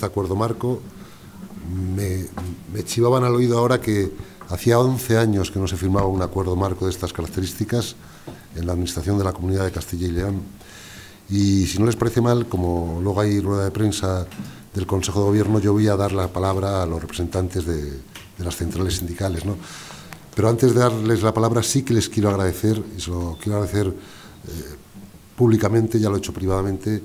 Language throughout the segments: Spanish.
Este acuerdo marco, me, chivaban al oído ahora que hacía 11 años que no se firmaba un acuerdo marco de estas características en la administración de la Comunidad de Castilla y León. Y si no les parece mal, como luego hay rueda de prensa del Consejo de Gobierno, yo voy a dar la palabra a los representantes de, las centrales sindicales. ¿no? Pero antes de darles la palabra, sí que les quiero agradecer, y lo quiero agradecer eh, públicamente, ya lo he hecho privadamente,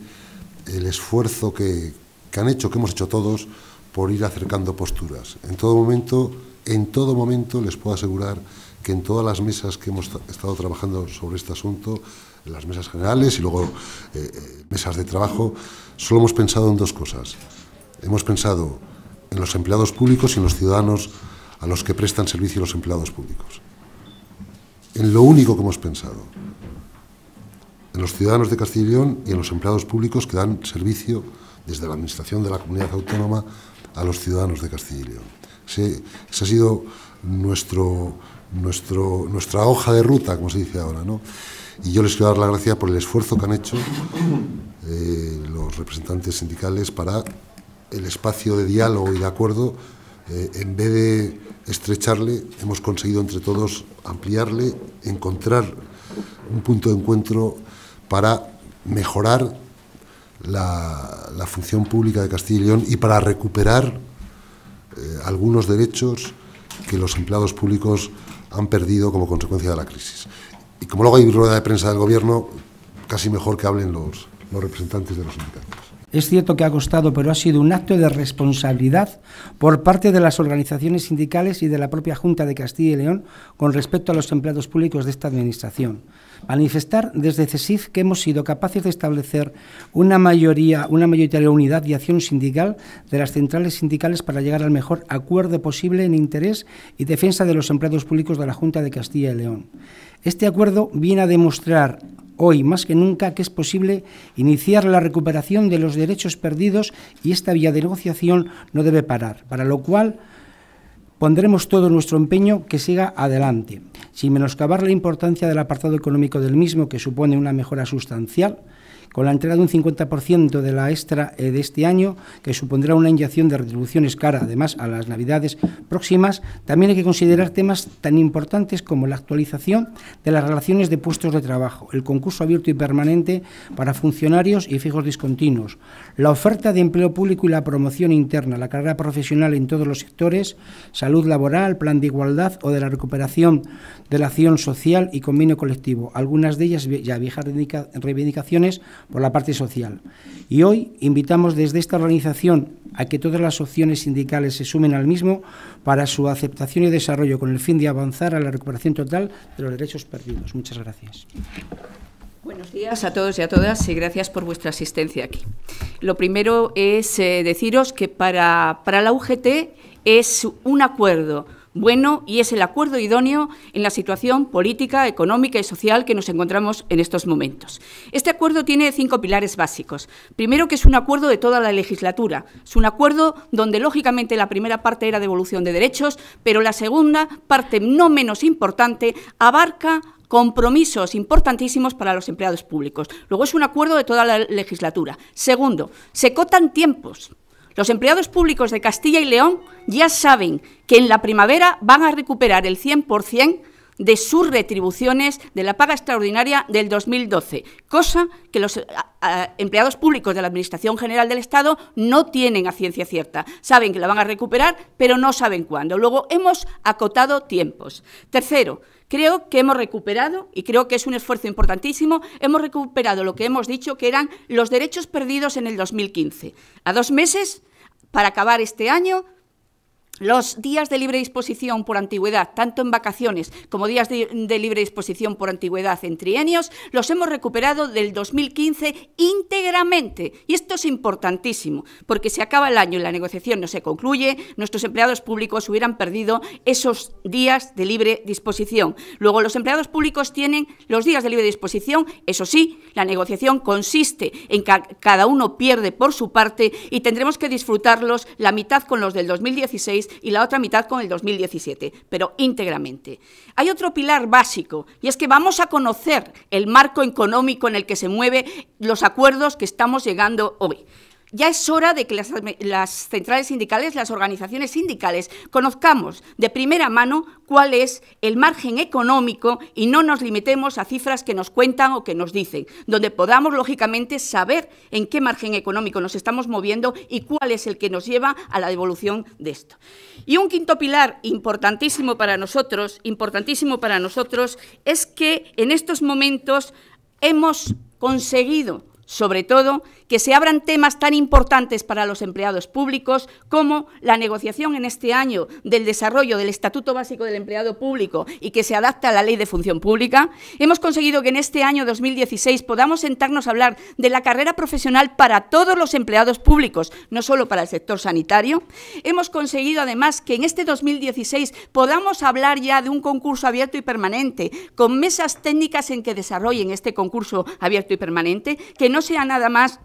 el esfuerzo que, que han hecho, que hemos hecho todos, por ir acercando posturas. En todo momento, en todo momento les puedo asegurar que en todas las mesas que hemos estado trabajando sobre este asunto, en las mesas generales y luego eh, eh, mesas de trabajo, solo hemos pensado en dos cosas. Hemos pensado en los empleados públicos y en los ciudadanos a los que prestan servicio los empleados públicos. En lo único que hemos pensado. En los ciudadanos de Castilla y en los empleados públicos que dan servicio desde la Administración de la Comunidad Autónoma a los ciudadanos de Castilla y León. Esa ha sido nuestro, nuestro, nuestra hoja de ruta, como se dice ahora. ¿no? Y yo les quiero dar la gracia por el esfuerzo que han hecho eh, los representantes sindicales para el espacio de diálogo y de acuerdo, eh, en vez de estrecharle, hemos conseguido entre todos ampliarle, encontrar un punto de encuentro para mejorar la, función pública de Castilla y León y para recuperar eh, algunos derechos que los empleados públicos han perdido como consecuencia de la crisis. Y como luego hay rueda de prensa del Gobierno, casi mejor que hablen los representantes de los sindicatos. Es cierto que ha costado, pero ha sido un acto de responsabilidad por parte de las organizaciones sindicales y de la propia Junta de Castilla y León con respecto a los empleados públicos de esta Administración. Manifestar desde CESIF que hemos sido capaces de establecer una mayoría, una mayoritaria unidad de acción sindical de las centrales sindicales para llegar al mejor acuerdo posible en interés y defensa de los empleados públicos de la Junta de Castilla y León. Este acuerdo viene a demostrar hoy más que nunca que es posible iniciar la recuperación de los derechos perdidos y esta vía de negociación no debe parar, para lo cual pondremos todo nuestro empeño que siga adelante, sin menoscabar la importancia del apartado económico del mismo, que supone una mejora sustancial con la entrega de un 50% de la extra eh, de este año, que supondrá una inyección de retribuciones cara, además, a las Navidades próximas, también hay que considerar temas tan importantes como la actualización de las relaciones de puestos de trabajo, el concurso abierto y permanente para funcionarios y fijos discontinuos, la oferta de empleo público y la promoción interna, la carrera profesional en todos los sectores, salud laboral, plan de igualdad o de la recuperación de la acción social y convenio colectivo, algunas de ellas ya viejas reivindicaciones por la parte social. Y hoy invitamos desde esta organización a que todas las opciones sindicales se sumen al mismo para su aceptación y desarrollo con el fin de avanzar a la recuperación total de los derechos perdidos. Muchas gracias. Buenos días a todos y a todas y gracias por vuestra asistencia aquí. Lo primero es eh, deciros que para, para la UGT es un acuerdo bueno y es el acuerdo idóneo en la situación política, económica y social que nos encontramos en estos momentos. Este acuerdo tiene cinco pilares básicos. Primero, que es un acuerdo de toda la legislatura. Es un acuerdo donde, lógicamente, la primera parte era devolución de derechos, pero la segunda parte, no menos importante, abarca compromisos importantísimos para los empleados públicos. Luego es un acuerdo de toda la legislatura. Segundo, se cotan tiempos los empleados públicos de Castilla y León ya saben que en la primavera van a recuperar el 100% de sus retribuciones de la paga extraordinaria del 2012, cosa que los empleados públicos de la Administración General del Estado no tienen a ciencia cierta. Saben que la van a recuperar, pero no saben cuándo. Luego, hemos acotado tiempos. Tercero, creo que hemos recuperado, y creo que es un esfuerzo importantísimo, hemos recuperado lo que hemos dicho que eran los derechos perdidos en el 2015. A dos meses para acabar este año los días de libre disposición por antigüedad, tanto en vacaciones como días de, libre disposición por antigüedad en trienios, los hemos recuperado del 2015 íntegramente. Y esto es importantísimo, porque si acaba el año y la negociación no se concluye, nuestros empleados públicos hubieran perdido esos días de libre disposición. Luego, los empleados públicos tienen los días de libre disposición, eso sí, la negociación consiste en que cada uno pierde por su parte y tendremos que disfrutarlos la mitad con los del 2016 y la otra mitad con el 2017, pero íntegramente. Hay otro pilar básico y es que vamos a conocer el marco económico en el que se mueven los acuerdos que estamos llegando hoy. Ya es hora de que las, centrales sindicales, las organizaciones sindicales, conozcamos de primera mano cuál es el margen económico y no nos limitemos a cifras que nos cuentan o que nos dicen, donde podamos, lógicamente, saber en qué margen económico nos estamos moviendo y cuál es el que nos lleva a la devolución de esto. Y un quinto pilar importantísimo para nosotros, importantísimo para nosotros, es que en estos momentos hemos conseguido, sobre todo, que se abran temas tan importantes para los empleados públicos como la negociación en este año del desarrollo del Estatuto Básico del Empleado Público y que se adapte a la Ley de Función Pública. Hemos conseguido que en este año 2016 podamos sentarnos a hablar de la carrera profesional para todos los empleados públicos, no solo para el sector sanitario. Hemos conseguido además que en este 2016 podamos hablar ya de un concurso abierto y permanente, con mesas técnicas en que desarrollen este concurso abierto y permanente, que no sea nada más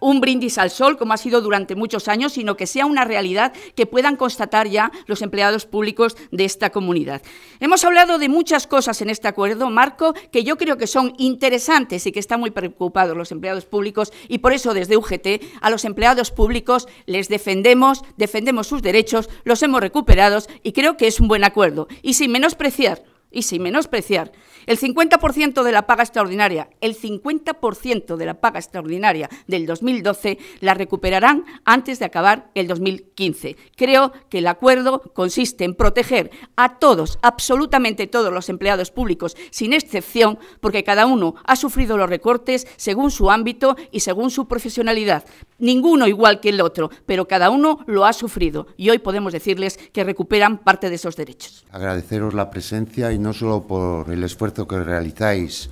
un brindis al sol, como ha sido durante muchos años, sino que sea una realidad que puedan constatar ya los empleados públicos de esta comunidad. Hemos hablado de muchas cosas en este acuerdo, Marco, que yo creo que son interesantes y que están muy preocupados los empleados públicos y por eso desde UGT a los empleados públicos les defendemos, defendemos sus derechos, los hemos recuperados y creo que es un buen acuerdo. Y sin menospreciar y sin menospreciar, el 50% de la paga extraordinaria, el 50% de la paga extraordinaria del 2012 la recuperarán antes de acabar el 2015. Creo que el acuerdo consiste en proteger a todos, absolutamente todos los empleados públicos, sin excepción, porque cada uno ha sufrido los recortes según su ámbito y según su profesionalidad, Ninguno igual que el otro, pero cada uno lo ha sufrido y hoy podemos decirles que recuperan parte de esos derechos. Agradeceros la presencia y no solo por el esfuerzo que realizáis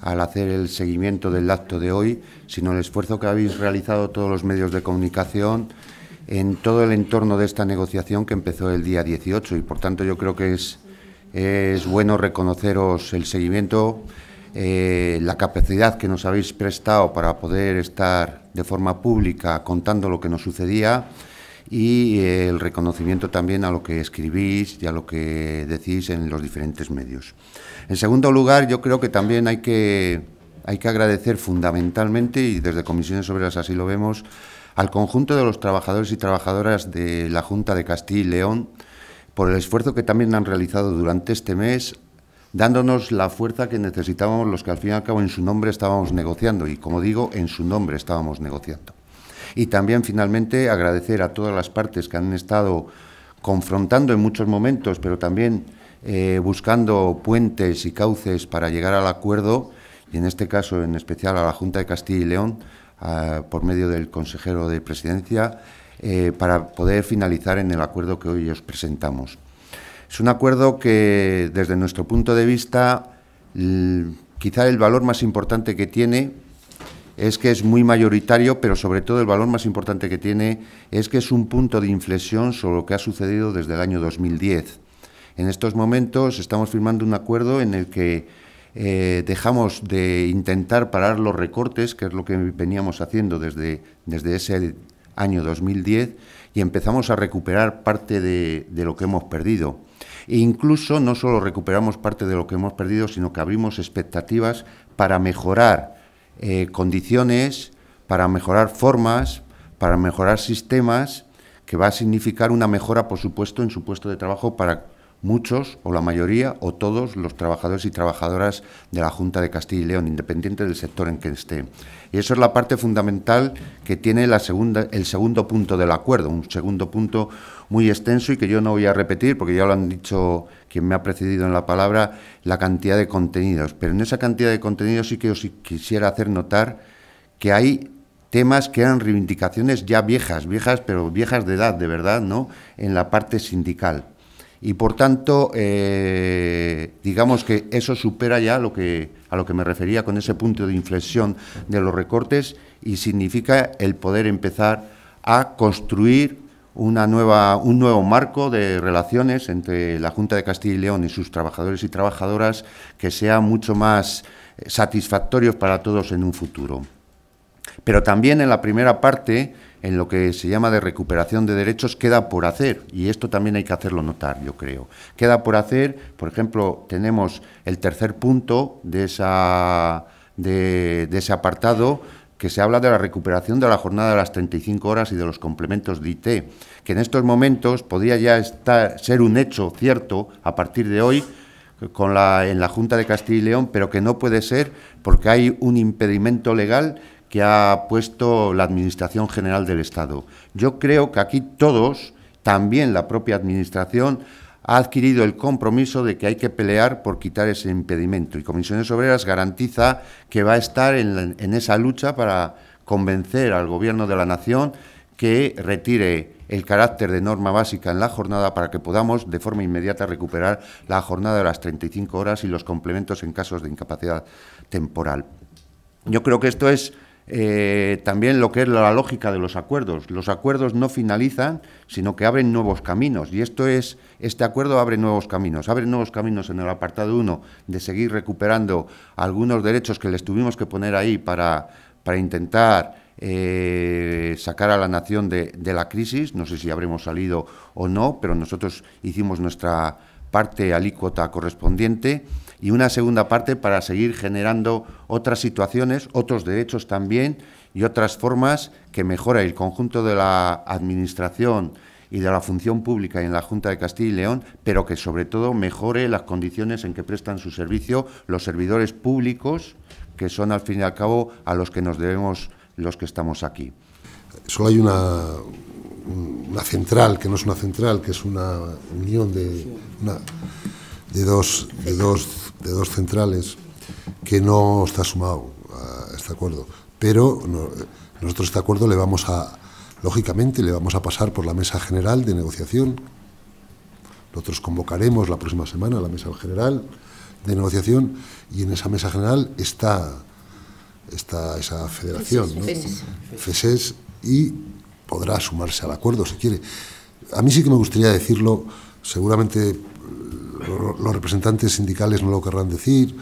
al hacer el seguimiento del acto de hoy, sino el esfuerzo que habéis realizado todos los medios de comunicación en todo el entorno de esta negociación que empezó el día 18 y por tanto yo creo que es, es bueno reconoceros el seguimiento eh, la capacidad que nos habéis prestado para poder estar de forma pública contando lo que nos sucedía y eh, el reconocimiento también a lo que escribís y a lo que decís en los diferentes medios. En segundo lugar, yo creo que también hay que, hay que agradecer fundamentalmente, y desde Comisiones Obreras así lo vemos, al conjunto de los trabajadores y trabajadoras de la Junta de Castilla y León por el esfuerzo que también han realizado durante este mes dándonos la fuerza que necesitábamos los que al fin y al cabo en su nombre estábamos negociando y como digo, en su nombre estábamos negociando. Y también finalmente agradecer a todas las partes que han estado confrontando en muchos momentos, pero también eh, buscando puentes y cauces para llegar al acuerdo, y en este caso en especial a la Junta de Castilla y León, por medio del consejero de Presidencia, eh, para poder finalizar en el acuerdo que hoy os presentamos. Es un acuerdo que, desde nuestro punto de vista, quizá el valor más importante que tiene es que es muy mayoritario, pero sobre todo el valor más importante que tiene es que es un punto de inflexión sobre lo que ha sucedido desde el año 2010. En estos momentos estamos firmando un acuerdo en el que eh, dejamos de intentar parar los recortes, que es lo que veníamos haciendo desde, desde ese año 2010, y empezamos a recuperar parte de lo que hemos perdido. E incluso no solo recuperamos parte de lo que hemos perdido, sino que abrimos expectativas para mejorar eh, condiciones, para mejorar formas, para mejorar sistemas, que va a significar una mejora, por supuesto, en su puesto de trabajo para muchos o la mayoría o todos los trabajadores y trabajadoras de la Junta de Castilla y León, independiente del sector en que estén. Y eso es la parte fundamental que tiene la segunda, el segundo punto del acuerdo, un segundo punto muy extenso y que yo no voy a repetir porque ya lo han dicho quien me ha precedido en la palabra, la cantidad de contenidos. Pero en esa cantidad de contenidos sí que os quisiera hacer notar que hay temas que eran reivindicaciones ya viejas, viejas pero viejas de edad, de verdad, ¿no? En la parte sindical y por tanto, eh, digamos que eso supera ya lo que, a lo que me refería con ese punto de inflexión de los recortes y significa el poder empezar a construir una nueva, un nuevo marco de relaciones entre la Junta de Castilla y León y sus trabajadores y trabajadoras que sea mucho más satisfactorio para todos en un futuro. Pero también en la primera parte en lo que se llama de recuperación de derechos queda por hacer, y esto también hay que hacerlo notar, yo creo. Queda por hacer, por ejemplo, tenemos el tercer punto de, esa, de, ese apartado, que se habla de la recuperación de la jornada de las 35 horas y de los complementos de IT, que en estos momentos podría ya estar, ser un hecho cierto a partir de hoy con la, en la Junta de Castilla y León, pero que no puede ser porque hay un impedimento legal que ha puesto la Administración General del Estado. Yo creo que aquí todos, también la propia Administración, ha adquirido el compromiso de que hay que pelear por quitar ese impedimento y Comisiones Obreras garantiza que va a estar en, en esa lucha para convencer al Gobierno de la Nación que retire el carácter de norma básica en la jornada para que podamos de forma inmediata recuperar la jornada de las 35 horas y los complementos en casos de incapacidad temporal. Yo creo que esto es eh, también lo que es la lógica de los acuerdos. Los acuerdos no finalizan, sino que abren nuevos caminos. Y esto es, este acuerdo abre nuevos caminos. Abre nuevos caminos en el apartado 1 de seguir recuperando algunos derechos que les tuvimos que poner ahí para, para intentar eh, sacar a la nación de, de la crisis. No sé si habremos salido o no, pero nosotros hicimos nuestra parte alícuota correspondiente y una segunda parte para seguir generando otras situaciones, otros derechos también y otras formas que mejora el conjunto de la administración y de la función pública en la Junta de Castilla y León, pero que sobre todo mejore las condiciones en que prestan su servicio los servidores públicos, que son al fin y al cabo a los que nos debemos los que estamos aquí. Solo hay una, una central, que no es una central, que es una unión de, una, de, dos, de dos de dos centrales que no está sumado a este acuerdo. Pero nosotros este acuerdo le vamos a, lógicamente, le vamos a pasar por la mesa general de negociación. Nosotros convocaremos la próxima semana la mesa general de negociación y en esa mesa general está, está esa federación, FESES, e y podrá sumarse al acuerdo si quiere. A mí sí que me gustaría decirlo, seguramente los representantes sindicales no lo querrán decir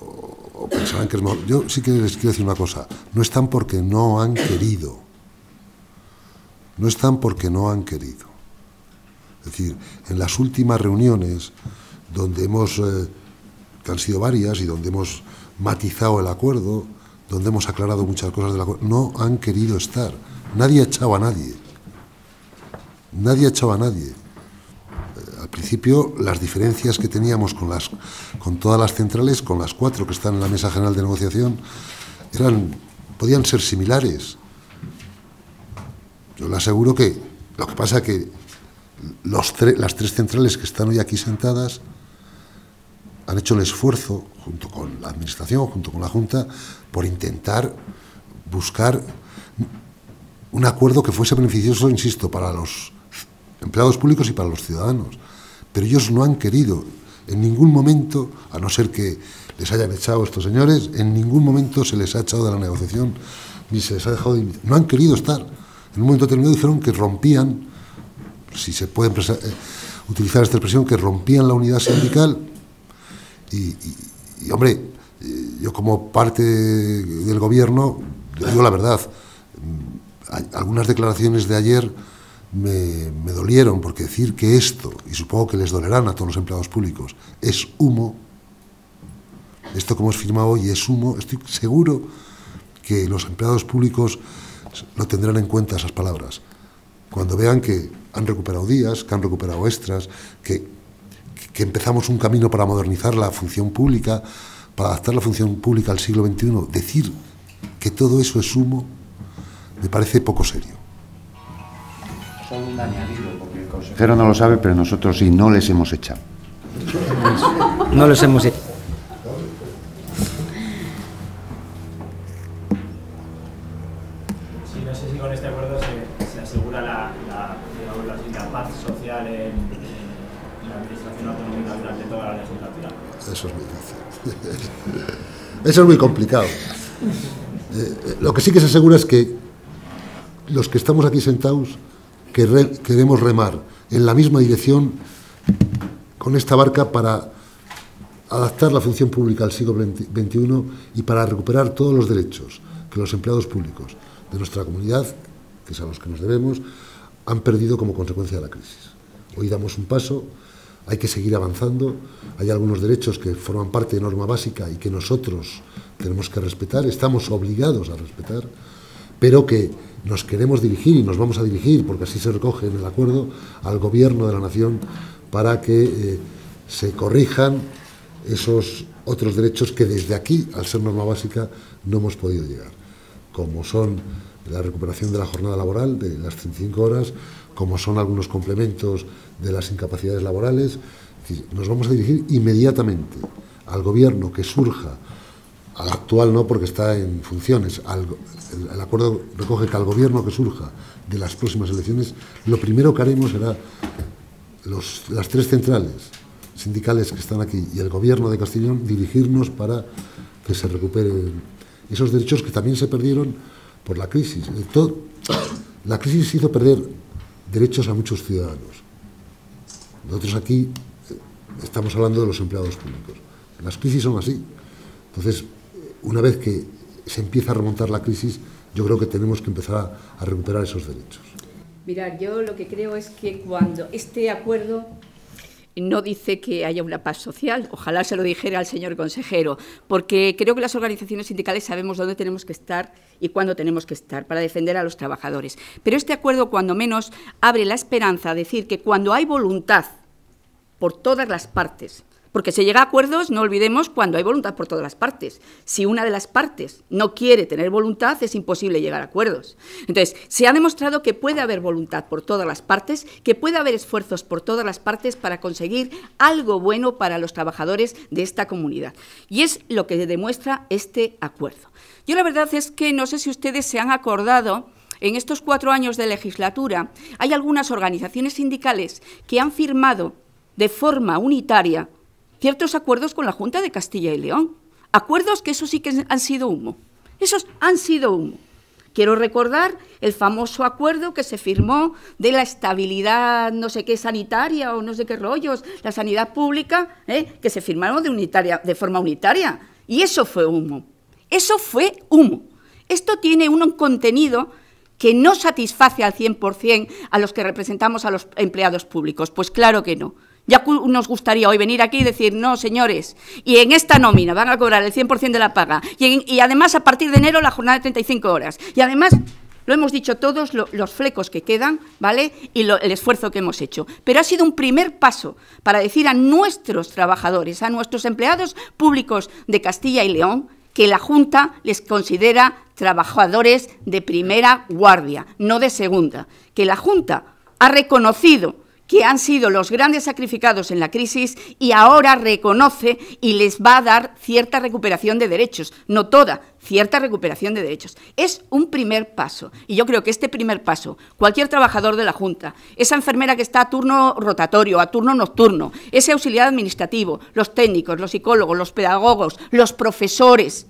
o, pensarán que es Yo sí que les quiero decir una cosa, no están porque no han querido, no están porque no han querido. Es decir, en las últimas reuniones donde hemos, eh, que han sido varias y donde hemos matizado el acuerdo, donde hemos aclarado muchas cosas del acuerdo, no han querido estar. Nadie ha echado a nadie. Nadie ha echado a nadie. Al principio, las diferencias que teníamos con, las, con todas las centrales, con las cuatro que están en la mesa general de negociación, eran, podían ser similares. Yo le aseguro que lo que pasa que los las tres centrales que están hoy aquí sentadas han hecho el esfuerzo, junto con la Administración, junto con la Junta, por intentar buscar un acuerdo que fuese beneficioso, insisto, para los empleados públicos y para los ciudadanos pero ellos no han querido en ningún momento, a no ser que les hayan echado estos señores, en ningún momento se les ha echado de la negociación ni se les ha dejado de invitar. No han querido estar. En un momento determinado dijeron que rompían, si se puede eh, utilizar esta expresión, que rompían la unidad sindical. Y, hombre, eh, yo como parte del gobierno, digo la verdad, mm, algunas declaraciones de ayer me, dolieron, porque decir que esto, y supongo que les dolerán a todos los empleados públicos, es humo, esto como es firmado hoy es humo, estoy seguro que los empleados públicos no tendrán en cuenta esas palabras. Cuando vean que han recuperado días, que han recuperado extras, que, que empezamos un camino para modernizar la función pública, para adaptar la función pública al siglo XXI, decir que todo eso es humo, me parece poco serio añadido porque el consejero no lo sabe, pero nosotros sí, no les hemos echado. No les hemos echado. Sí, no sé si con este acuerdo se, asegura la, paz social en, la administración autonómica durante toda la legislatura. Eso es muy difícil Eso es muy complicado. Eh, eh, lo que sí que se asegura es que los que estamos aquí sentados que queremos remar en la misma dirección con esta barca para adaptar la función pública al siglo XXI y para recuperar todos los derechos que los empleados públicos de nuestra comunidad, que es a los que nos debemos, han perdido como consecuencia de la crisis. Hoy damos un paso, hay que seguir avanzando, hay algunos derechos que forman parte de norma básica y que nosotros tenemos que respetar, estamos obligados a respetar pero que nos queremos dirigir y nos vamos a dirigir, porque así se recoge en el acuerdo, al Gobierno de la Nación para que eh, se corrijan esos otros derechos que desde aquí, al ser norma básica, no hemos podido llegar, como son la recuperación de la jornada laboral de las 35 horas, como son algunos complementos de las incapacidades laborales. nos vamos a dirigir inmediatamente al Gobierno que surja al actual no porque está en funciones. el, acuerdo recoge que al gobierno que surja de las próximas elecciones, lo primero que haremos será las tres centrales sindicales que están aquí y el gobierno de Castellón dirigirnos para que se recuperen esos derechos que también se perdieron por la crisis. Eh, la crisis hizo perder derechos a muchos ciudadanos. Nosotros aquí eh, estamos hablando de los empleados públicos. Las crisis son así. Entonces, una vez que se empieza a remontar la crisis, yo creo que tenemos que empezar a, recuperar esos derechos. Mirar, yo lo que creo es que cuando este acuerdo no dice que haya una paz social. Ojalá se lo dijera al señor consejero, porque creo que las organizaciones sindicales sabemos dónde tenemos que estar y cuándo tenemos que estar para defender a los trabajadores. Pero este acuerdo, cuando menos, abre la esperanza a decir que cuando hay voluntad por todas las partes porque se llega a acuerdos, no olvidemos, cuando hay voluntad por todas las partes. Si una de las partes no quiere tener voluntad, es imposible llegar a acuerdos. Entonces, se ha demostrado que puede haber voluntad por todas las partes, que puede haber esfuerzos por todas las partes para conseguir algo bueno para los trabajadores de esta comunidad. Y es lo que demuestra este acuerdo. Yo la verdad es que no sé si ustedes se han acordado en estos cuatro años de legislatura, hay algunas organizaciones sindicales que han firmado de forma unitaria ciertos acuerdos con la Junta de Castilla y León. Acuerdos que eso sí que han sido humo. Esos han sido humo. Quiero recordar el famoso acuerdo que se firmó de la estabilidad, no sé qué, sanitaria o no sé qué rollos, la sanidad pública, ¿eh? que se firmaron de, unitaria, de forma unitaria. Y eso fue humo. Eso fue humo. Esto tiene un contenido que no satisface al 100% a los que representamos a los empleados públicos. Pues claro que no. Ya nos gustaría hoy venir aquí y decir, no, señores, y en esta nómina van a cobrar el 100% de la paga, y, además a partir de enero la jornada de 35 horas, y además... Lo hemos dicho todos, los flecos que quedan, ¿vale? Y el esfuerzo que hemos hecho. Pero ha sido un primer paso para decir a nuestros trabajadores, a nuestros empleados públicos de Castilla y León, que la Junta les considera trabajadores de primera guardia, no de segunda. Que la Junta ha reconocido que han sido los grandes sacrificados en la crisis y ahora reconoce y les va a dar cierta recuperación de derechos, no toda, cierta recuperación de derechos. Es un primer paso y yo creo que este primer paso, cualquier trabajador de la Junta, esa enfermera que está a turno rotatorio, a turno nocturno, ese auxiliar administrativo, los técnicos, los psicólogos, los pedagogos, los profesores,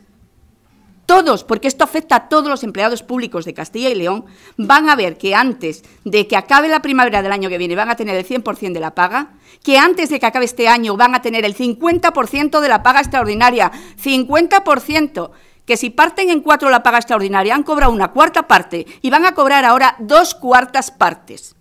todos, porque esto afecta a todos los empleados públicos de Castilla y León, van a ver que antes de que acabe la primavera del año que viene van a tener el 100% de la paga, que antes de que acabe este año van a tener el 50% de la paga extraordinaria, 50% que si parten en cuatro la paga extraordinaria han cobrado una cuarta parte y van a cobrar ahora dos cuartas partes.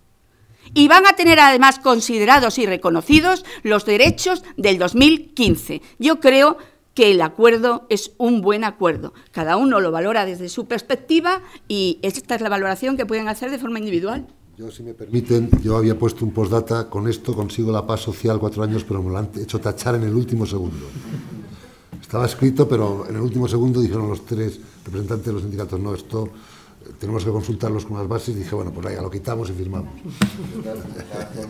Y van a tener además considerados y reconocidos los derechos del 2015. Yo creo que el acuerdo es un buen acuerdo. Cada uno lo valora desde su perspectiva y esta es la valoración que pueden hacer de forma individual. Yo, si me permiten, yo había puesto un postdata, con esto consigo la paz social cuatro años, pero me lo han hecho tachar en el último segundo. Estaba escrito, pero en el último segundo dijeron los tres representantes de los sindicatos, no, esto eh, tenemos que consultarlos con las bases y dije, bueno, pues ya lo quitamos y firmamos.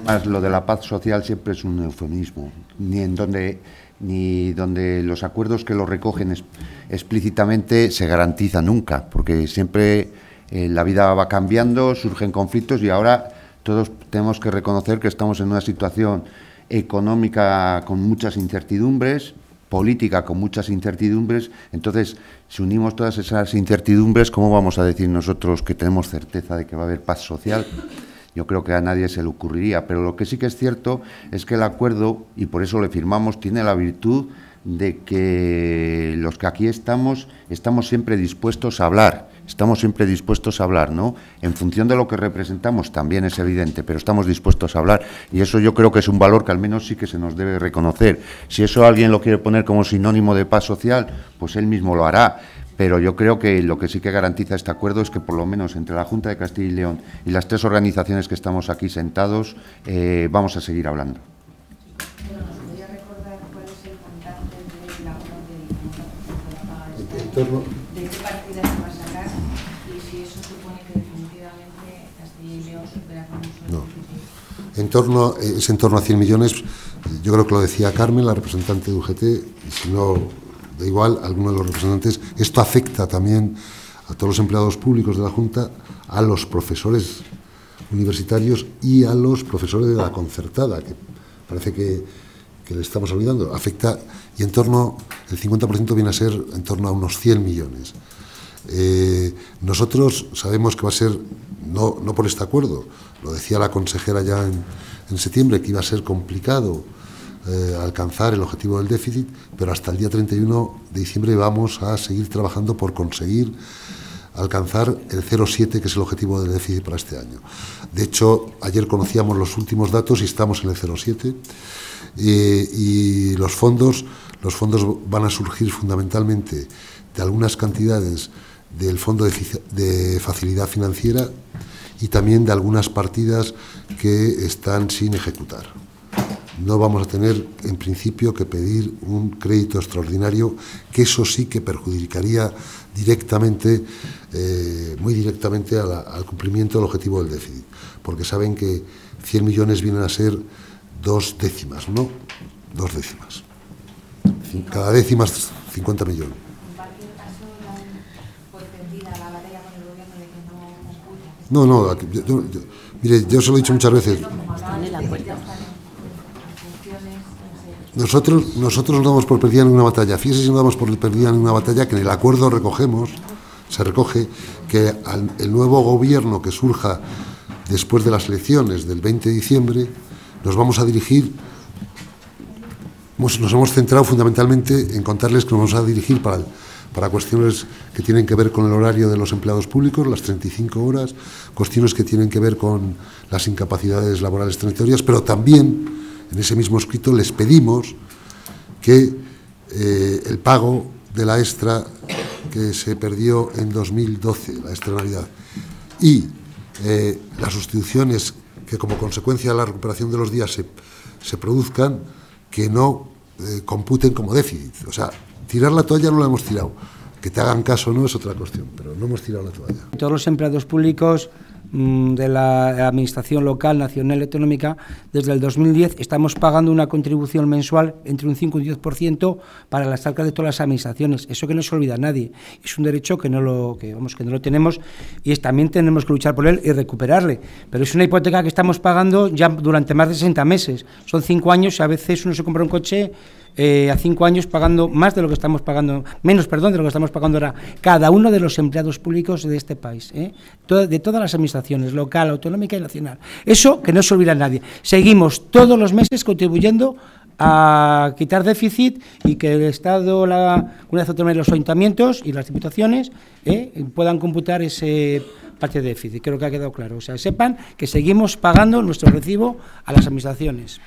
más lo de la paz social siempre es un eufemismo, ni en donde ni donde los acuerdos que lo recogen explícitamente se garantiza nunca, porque siempre eh, la vida va cambiando, surgen conflictos y ahora todos tenemos que reconocer que estamos en una situación económica con muchas incertidumbres, política con muchas incertidumbres, entonces si unimos todas esas incertidumbres, ¿cómo vamos a decir nosotros que tenemos certeza de que va a haber paz social? yo creo que a nadie se le ocurriría. Pero lo que sí que es cierto es que el acuerdo, y por eso le firmamos, tiene la virtud de que los que aquí estamos estamos siempre dispuestos a hablar, estamos siempre dispuestos a hablar, ¿no? En función de lo que representamos también es evidente, pero estamos dispuestos a hablar y eso yo creo que es un valor que al menos sí que se nos debe reconocer. Si eso alguien lo quiere poner como sinónimo de paz social, pues él mismo lo hará pero yo creo que lo que sí que garantiza este acuerdo es que por lo menos entre la Junta de Castilla y León y las tres organizaciones que estamos aquí sentados eh, vamos a seguir hablando. ¿De Y si eso supone y León supera No. En torno, es en torno a 100 millones. Yo creo que lo decía Carmen, la representante de UGT, y si no da igual, alguno de los representantes, esto afecta también a todos los empleados públicos de la Junta, a los profesores universitarios y a los profesores de la concertada, que parece que, le estamos olvidando. Afecta, y en torno, el 50% viene a ser en torno a unos 100 millones. Eh, nosotros sabemos que va a ser, no, no por este acuerdo, lo decía la consejera ya en septiembre, que iba a ser complicado eh, alcanzar el objetivo del déficit, pero hasta el día 31 de diciembre vamos a seguir trabajando por conseguir alcanzar el 0,7, que es el objetivo del déficit para este año. De hecho, ayer conocíamos los últimos datos y estamos en el 0,7. y los fondos, los fondos van a surgir fundamentalmente de algunas cantidades del Fondo de Facilidad Financiera y también de algunas partidas que están sin ejecutar no vamos a tener en principio que pedir un crédito extraordinario, que eso sí que perjudicaría directamente, eh, muy directamente al cumplimiento del objetivo del déficit, porque saben que 100 millones vienen a ser dos décimas, ¿no? Dos décimas. Cada décima es 50 millones. No, no, mire, yo se lo he dicho muchas veces. Nosotros, nosotros no damos por perdida ninguna batalla. Fíjese si no damos por perdida una batalla que en el acuerdo recogemos, se recoge que el nuevo gobierno que surja después de las elecciones del 20 de diciembre, nos vamos a dirigir, nos, hemos centrado fundamentalmente en contarles que nos vamos a dirigir para para cuestiones que tienen que ver con el horario de los empleados públicos, las 35 horas, cuestiones que tienen que ver con las incapacidades laborales transitorias, pero también en ese mismo escrito les pedimos que eh, el pago de la extra que se perdió en 2012, la extra Navidad, y eh, las sustituciones que como consecuencia de la recuperación de los días se, produzcan, que no eh, computen como déficit. O sea, tirar la toalla no la hemos tirado. Que te hagan caso no es otra cuestión, pero no hemos tirado la toalla. Todos los empleados públicos Mm, de la Administración local, nacional y autonómica, desde el 2010 estamos pagando una contribución mensual entre un 5 y un 10% para las arcas de todas las administraciones. Eso que no se olvida nadie. Es un derecho que no lo, que, vamos, que no lo tenemos y es, también tenemos que luchar por él y recuperarle. Pero es una hipoteca que estamos pagando ya durante más de 60 meses. Son 5 años y a veces uno se compra un coche eh, a cinco años pagando más de lo que estamos pagando, menos, perdón, de lo que estamos pagando ahora cada uno de los empleados públicos de este país, ¿eh? de todas las administraciones, local, autonómica y nacional. Eso que no se olvida nadie. Seguimos todos los meses contribuyendo a quitar déficit y que el Estado, la Comunidad Autónoma y los ayuntamientos y las diputaciones ¿eh? puedan computar ese parte de déficit. Creo que ha quedado claro. O sea, sepan que seguimos pagando nuestro recibo a las administraciones.